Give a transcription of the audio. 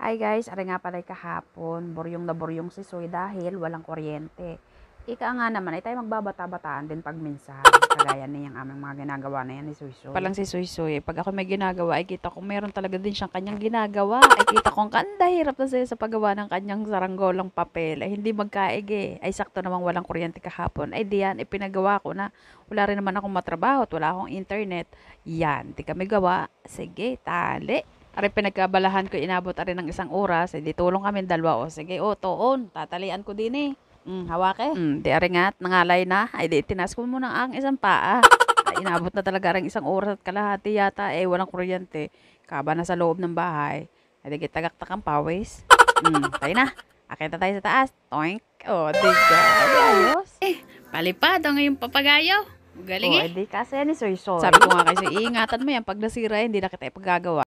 Hi guys, aray nga pala kahapon, boryong na boryong si Soy dahil walang kuryente. Ika nga naman, ay tayo magbabata-bataan din pag minsan. Kagaya na yung aming mga ginagawa na yan ni Soy Soy. Palang si Soy Soy, pag ako may ginagawa, ay kita ko meron talaga din siyang kanyang ginagawa. Ay kita kong kanda, hirap na sa paggawa ng kanyang saranggolang papel. Ay hindi magkaige. Ay sakto namang walang kuryente kahapon. Ay diyan, ipinagawa ko na wala rin naman akong matrabaho at wala akong internet. Yan, di kami gawa. Sige, tali. Ari pinagkabalahan ko inabot ari ng isang oras, edi eh, tulong kami dalawa o sige o toon, tatalian ko din eh. Mm, hawake. Mm, di ari nga, nangalay na. Ay di tinas ko muna ang isang paa. Ay, inabot na talaga ang isang oras at kalahati yata eh walang kuryente. Kaba na sa loob ng bahay. Ay di gitagaktak ang pawis. Mm, tayo na. Akita tayo sa taas. Toink. Oh, di ka. Ayos. Eh, palipad ang ngayong papagayo. Galing oh, eh. Oh, di kasi yan ni Sir Soy. Sabi ko nga kasi, iingatan mo yan. Pag nasira, eh, hindi na kita ipagagawa.